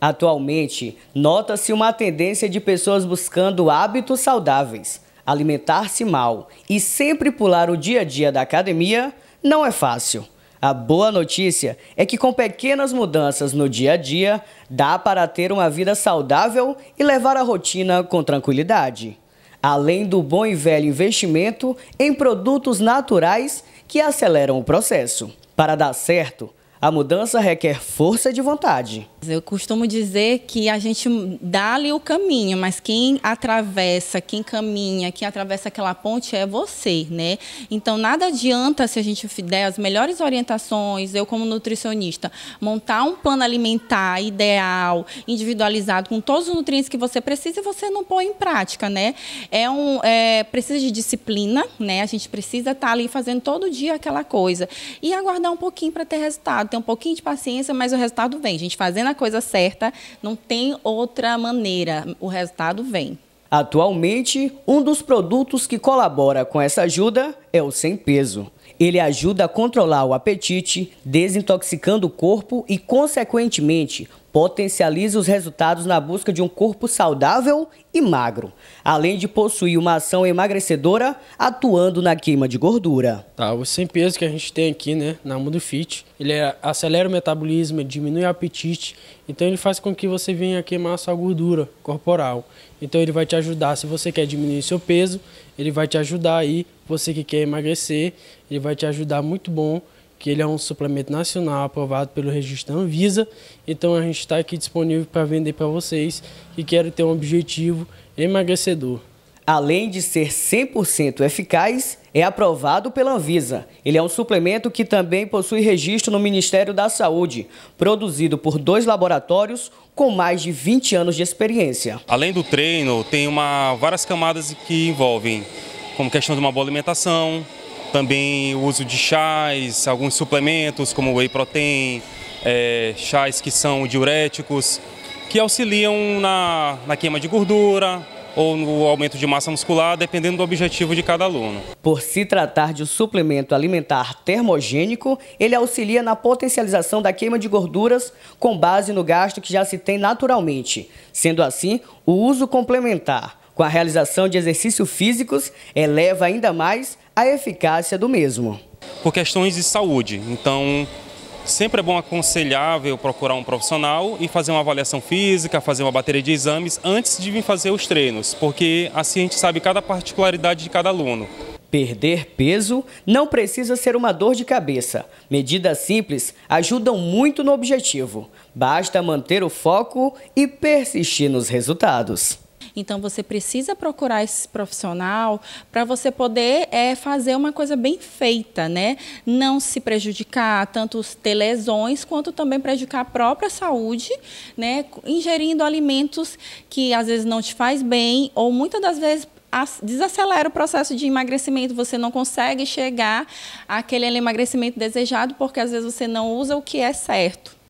Atualmente, nota-se uma tendência de pessoas buscando hábitos saudáveis. Alimentar-se mal e sempre pular o dia a dia da academia não é fácil. A boa notícia é que com pequenas mudanças no dia a dia, dá para ter uma vida saudável e levar a rotina com tranquilidade. Além do bom e velho investimento em produtos naturais que aceleram o processo. Para dar certo, a mudança requer força de vontade. Eu costumo dizer que a gente dá-lhe o caminho, mas quem atravessa, quem caminha, quem atravessa aquela ponte é você, né? Então nada adianta se a gente der as melhores orientações, eu como nutricionista, montar um plano alimentar ideal, individualizado, com todos os nutrientes que você precisa e você não pôr em prática, né? É um, é, precisa de disciplina, né? A gente precisa estar tá ali fazendo todo dia aquela coisa e aguardar um pouquinho para ter resultado ter um pouquinho de paciência, mas o resultado vem. A gente fazendo a coisa certa, não tem outra maneira. O resultado vem. Atualmente, um dos produtos que colabora com essa ajuda é o sem peso. Ele ajuda a controlar o apetite, desintoxicando o corpo e, consequentemente, potencializa os resultados na busca de um corpo saudável e magro, além de possuir uma ação emagrecedora atuando na queima de gordura. Tá, o sem peso que a gente tem aqui, né, na Mundo Fit, ele é, acelera o metabolismo, diminui o apetite, então ele faz com que você venha queimar a sua gordura corporal. Então ele vai te ajudar, se você quer diminuir seu peso, ele vai te ajudar aí, você que quer emagrecer, ele vai te ajudar muito bom que ele é um suplemento nacional aprovado pelo registro Anvisa. Então a gente está aqui disponível para vender para vocês que querem ter um objetivo emagrecedor. Além de ser 100% eficaz, é aprovado pela Anvisa. Ele é um suplemento que também possui registro no Ministério da Saúde, produzido por dois laboratórios com mais de 20 anos de experiência. Além do treino, tem uma, várias camadas que envolvem, como questão de uma boa alimentação, também o uso de chás, alguns suplementos como whey protein, é, chás que são diuréticos, que auxiliam na, na queima de gordura, ou no aumento de massa muscular, dependendo do objetivo de cada aluno. Por se tratar de um suplemento alimentar termogênico, ele auxilia na potencialização da queima de gorduras com base no gasto que já se tem naturalmente. Sendo assim, o uso complementar com a realização de exercícios físicos, eleva ainda mais a eficácia do mesmo. Por questões de saúde, então sempre é bom aconselhável procurar um profissional e fazer uma avaliação física, fazer uma bateria de exames antes de vir fazer os treinos, porque assim a gente sabe cada particularidade de cada aluno. Perder peso não precisa ser uma dor de cabeça. Medidas simples ajudam muito no objetivo. Basta manter o foco e persistir nos resultados. Então você precisa procurar esse profissional para você poder é, fazer uma coisa bem feita, né? Não se prejudicar, tanto ter lesões quanto também prejudicar a própria saúde, né? Ingerindo alimentos que às vezes não te faz bem ou muitas das vezes desacelera o processo de emagrecimento, você não consegue chegar àquele emagrecimento desejado porque às vezes você não usa o que é certo.